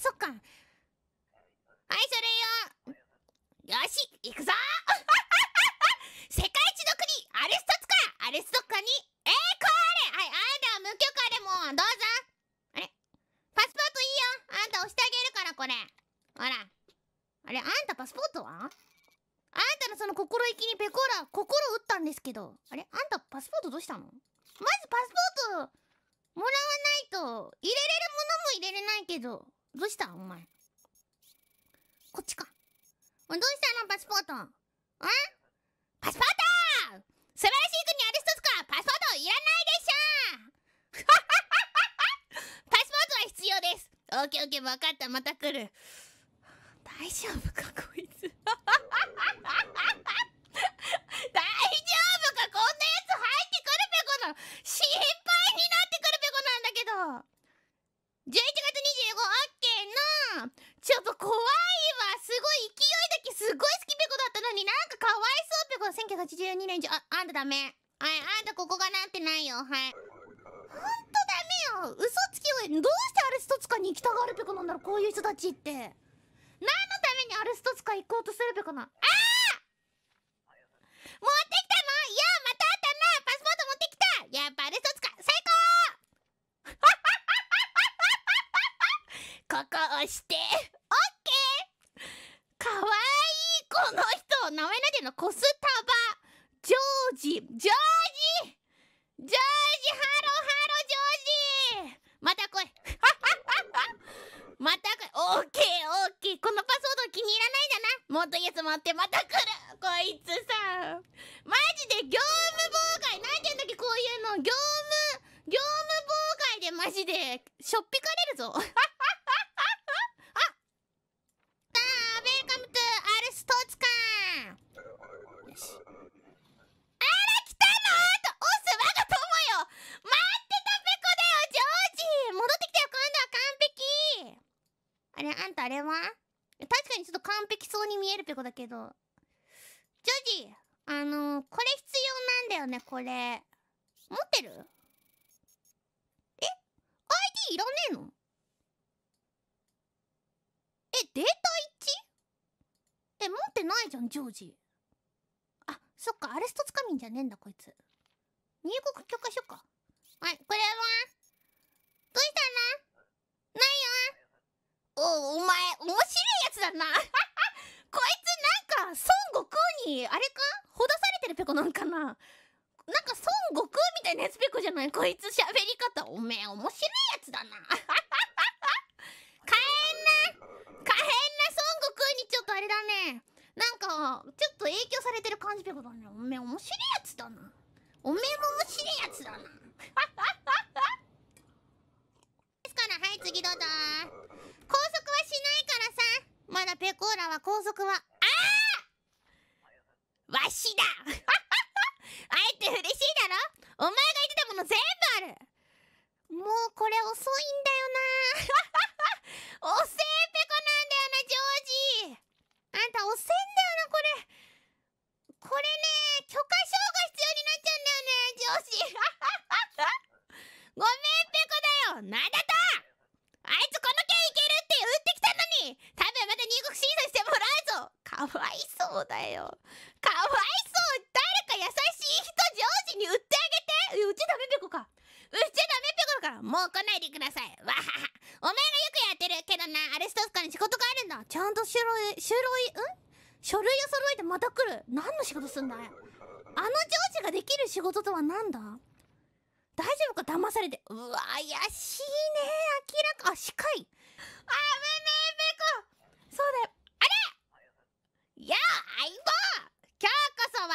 そっかはいそれよよし行くぞ 世界一の国アレストツカアレストカにえー、これはいあんたは無許可でもどうぞあれパスポートいいよあんた押してあげるからこれほらあれあんたパスポートはあんたのその心意気にペコーラ、心打ったんですけど。あれあんたパスポートどうしたのまずパスポート、もらわないと、入れれるものも入れれないけど、どうしたお前。こっちか。どうしたのパスポートんパスポート素晴らしい国ある一つかパスポートいらないでしょパスポートは必要ですオッケーオッケー分かったまた来る。大丈夫かこいつ。大丈夫かこんなやつ入ってくるべこの心配になってくるべこなんだけどじ1ちょっと怖いわすごい勢いだけすごい好きペコだったのになんかかわいそうペコ1982年じゃああんただめ。はいあんたここがなってないよはいほんとダメよ嘘つきをどうしてアルストツカに行きたがるペコなんだろうこういう人たちって何のためにアルストツカ行こうとするペコなああ持ってきたのいやまたあったなパスポート持ってきたやっぱアルストツカ最高ここ押してこの人名前なんていうのコスタバジョージジョージジョージハローハロージョージまた来いまた来いオッケーオッケーこのパスワード気に入らないんだなもっとイエス持ってまた来るこいつさマジで業務妨害なんていうんだっけこういうの業務業務妨害でマジでしょっぴかれるぞ完璧そうに見えるってこだけど。ジョージ、あのー、これ必要なんだよね、これ。持ってるえ ?ID いらねえのえ、データ一致え、持ってないじゃん、ジョージ。あ、そっか、アレストつかみんじゃねえんだ、こいつ。入国許可書か。はい、これはどうしたのないよおお前、面白いやつだなこいつなんか孫悟空にあれかほだされてるペコなんかななんか孫悟空みたいなやつペコじゃないこいつ喋り方おめえ面白いやつだな可 変な可変な孫悟空にちょっとあれだねなんかちょっと影響されてる感じペコだねおめえ面白いやつだなおめえも面白いやつだな ですからはい次どうぞ拘束はしないからさまだペコーラは高速は、ああわしだ会 えて嬉しいだろお前が言ってたもの全部あるもうこれ遅いんだよな おせえペコなんだよな、ジョージあんたおせんねだよかわいそう誰か優しい人上司に売ってあげてうちダメペコかうちダメペコだからもう来ないでくださいわははお前がよくやってるけどなアレストスカに仕事があるんだちゃんと種類種類うん書類を揃えてまた来る何の仕事すんだいあの上司ができる仕事とは何だ大丈夫か騙されてうわ怪しいね明らかあかい。あめめえべこそうだよあれやあ、相棒今日こそは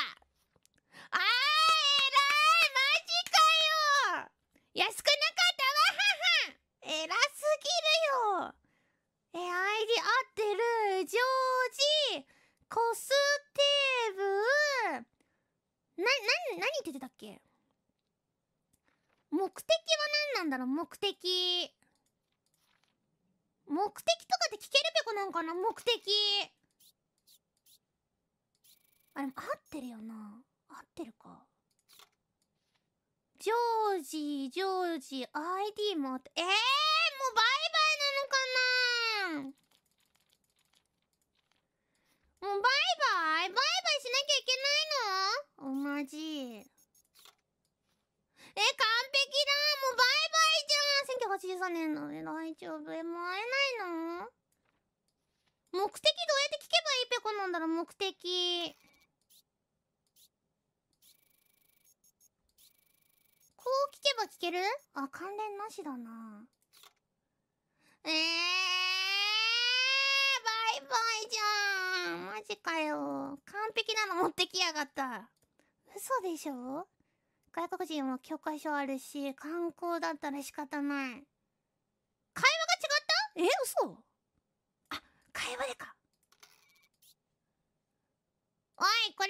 ああ、えらいマジかよ安くなかったわはは偉すぎるよえ、ID 合ってるジョージコステーブな、な、何って言ってたっけ目的は何なんだろう目的。目的とかで聞けるべこなんかな目的。あ、でも合ってるよな。合ってるか。ジョージ、ジョージ、ID もあって、ええー、もうバイバイなのかなもうバイバイバイバイしなきゃいけないの同じ。え、完璧だもうバイバイじゃん !1983 年のえ、大丈夫え、もう会えないの目的どうやって聞けばいいペコなんだろう目的。けるあ、関連なしだな。えー、バイバイじゃんマジかよ。完璧なの持ってきやがった。嘘でしょ外国人は教科書あるし、観光だったら仕方ない。会話が違ったえ、嘘あ、会話でか。おい、これ、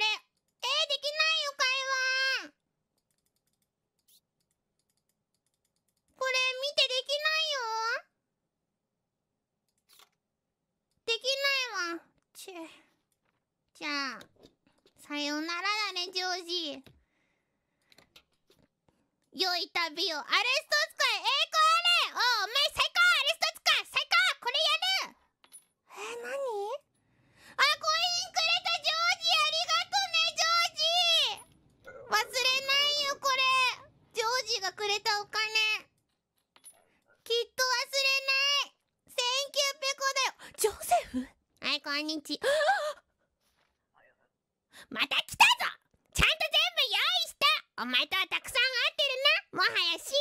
じゃあ、さよならだね、ジョージ。良い旅を、アレスト使い、栄光あれおお、お前最高アレスト使い最高これやるえー、何あ、コインくれたジョージありがとうね、ジョージ忘れないよ、これジョージがくれたお金。きっと忘れないセンキューペコだよジョセフはい、こんにちは。また来たぞちゃんと全部用意したお前とはたくさん会ってるなもはや親友さジ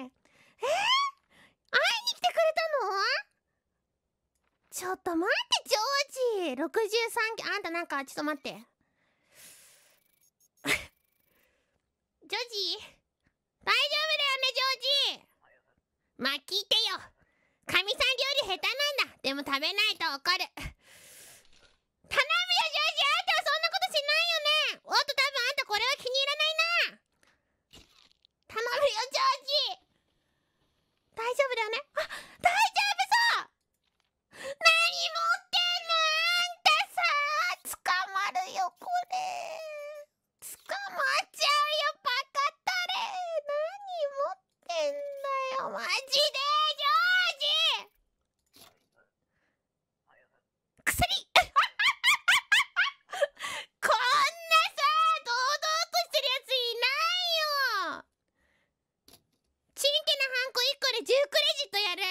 ョージえー、会いに来てくれたのちょっと待ってジョージ63期あんたなんかちょっと待って ジョージ大丈夫だよねジョージまあ聞いてよかみさん料理下手なんだでも食べないと怒るマジでジョージ薬こんなさ堂々としてるやついないよチンケなハンコ1個で10クレジットやる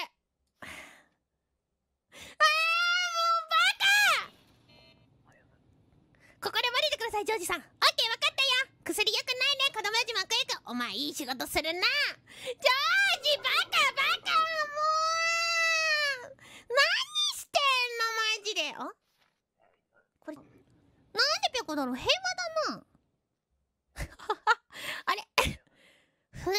あーもうバカここで降りてくださいジョージさんオッケー分かったよ薬よくないね子供たちも悪役お前いい仕事するなジョージバこだろ平和だなあれふう危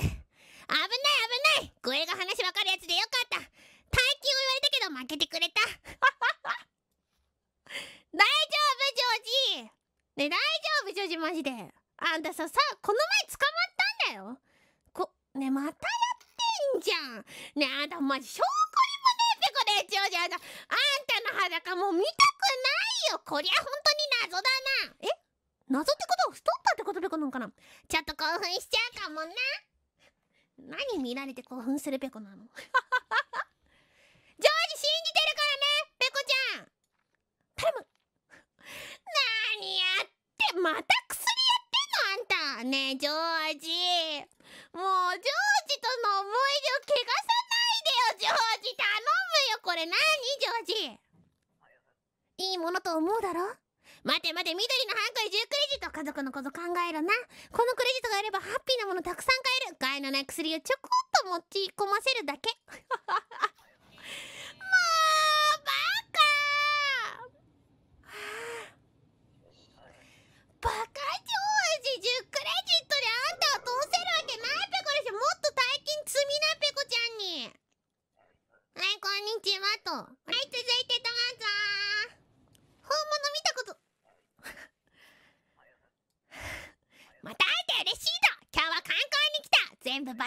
ない危ない声が話わかるやつでよかった耐久を言われたけど負けてくれた大丈夫ジョージね大丈夫ジョージマジであんたささこの前捕まったんだよこねまたやってんじゃんねあんたマジ証拠にもねえぺこでジョージあんたあんたの裸もう見たくないよこりゃほんと謎だなえ謎ってことは太ったってことべこなんかなちょっと興奮しちゃうかもな何見られて興奮するべこなの ジョージ信じてるからねぺこちゃん頼む何やってまた薬やってんのあんたねえジョージもうジョージとの思い出を汚さないでよジョージ頼むよこれ何ジョージいいものと思うだろ待て待て、緑のハンコ10クレジット。家族のこと考えろな。このクレジットがあればハッピーなものたくさん買える。害のない薬をちょこっと持ち込ませるだけ。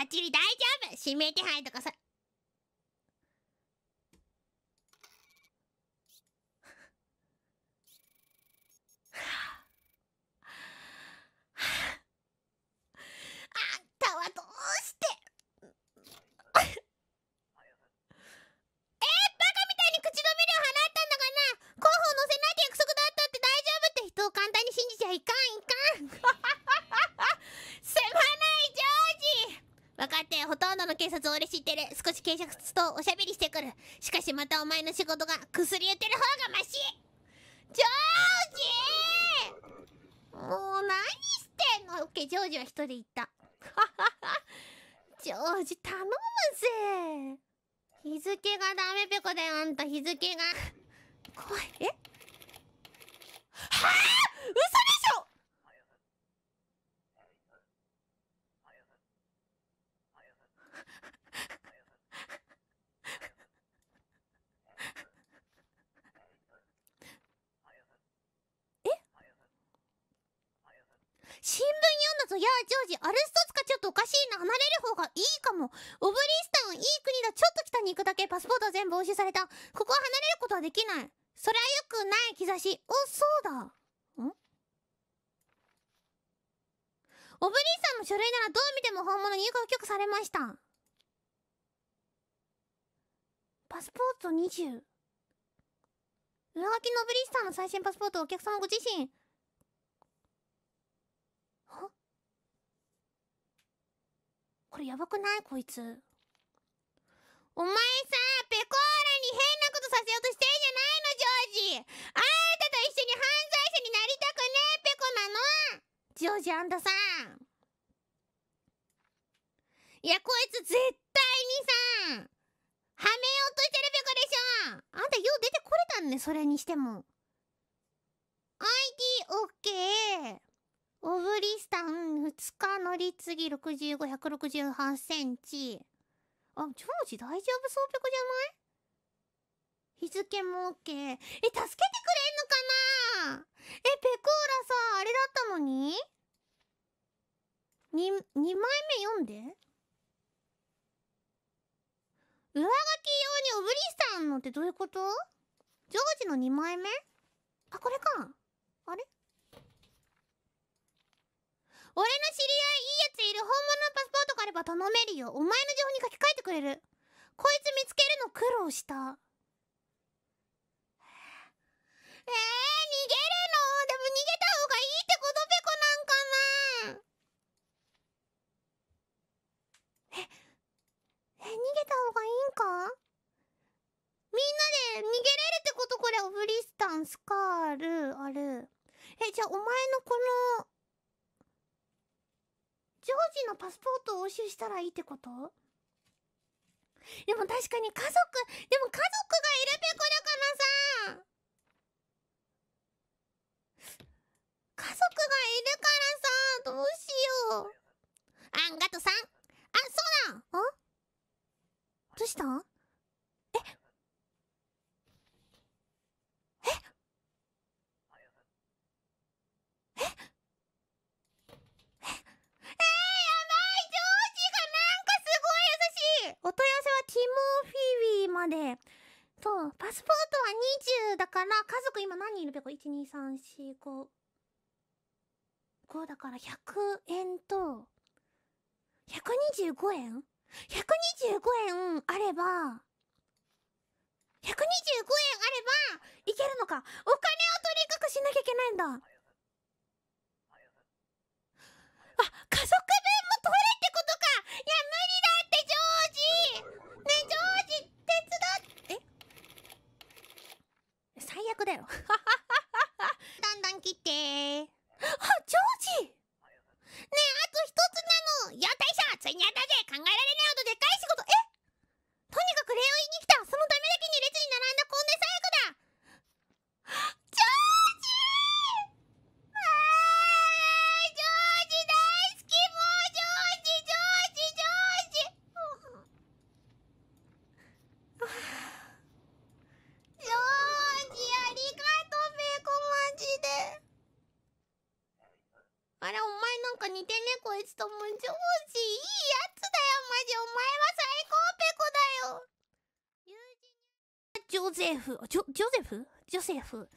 チり大丈夫指名手配とかさ察を俺知ってる。少し警察とおしゃべりしてくる。しかしまたお前の仕事が薬売ってる方がマシジョージもう何してんのオッケー、ジョージは一人行った。ジョージ頼むぜ。日付がダメペコだよ、あんた日付が。怖い。えはあ嘘でしょーズやジョージアルストツカちょっとおかしいな離れる方がいいかもオブリスタンいい国だちょっと北に行くだけパスポート全部押収されたここは離れることはできないそりゃよくない兆しおそうだんオブリータンの書類ならどう見ても本物に許可されましたパスポート20裏書きのオブリータンの最新パスポートをお客様ご自身これやばくないこいつ。お前さ、ペコーラに変なことさせようとしてんじゃないの、ジョージあんたと一緒に犯罪者になりたくねえ、ペコなのジョージアンドさん。いや、こいつ絶対にさ、はめようとしてるペコでしょあんたよう出てこれたんね、それにしても。間、2日乗り継ぎ65、168センチ。あ、ージ大丈夫装着じゃない日付も OK。え、助けてくれんのかなえ、ペコーラさ、あれだったのにに、2枚目読んで上書き用にオブリスタンのってどういうことジョージの2枚目あ、これか。あれ俺の知り合いいいやついる本物のパスポートがあれば頼めるよお前の情報に書き換えてくれるこいつ見つけるの苦労したえー、逃げるのでも逃げた方がいいってことペコなんかなええ逃げた方がいいんかみんなで逃げれるってことこれオブリスタンスカールあるえじゃあお前のこのジョージのパスポートを押収したらいいってことでも確かに家族、でも家族がいるべこだからさ家族がいるからな、家族今何人いるべこ ?1,2,3,4,5。5だから100円と、125円 ?125 円あれば、125円あれば、いけるのかお金をとにかくしなきゃいけないんだ最悪だよ似てねこいつとも超ジいいやつだよマジお前は最高ペコだよジョゼフジョジョゼフジョセフ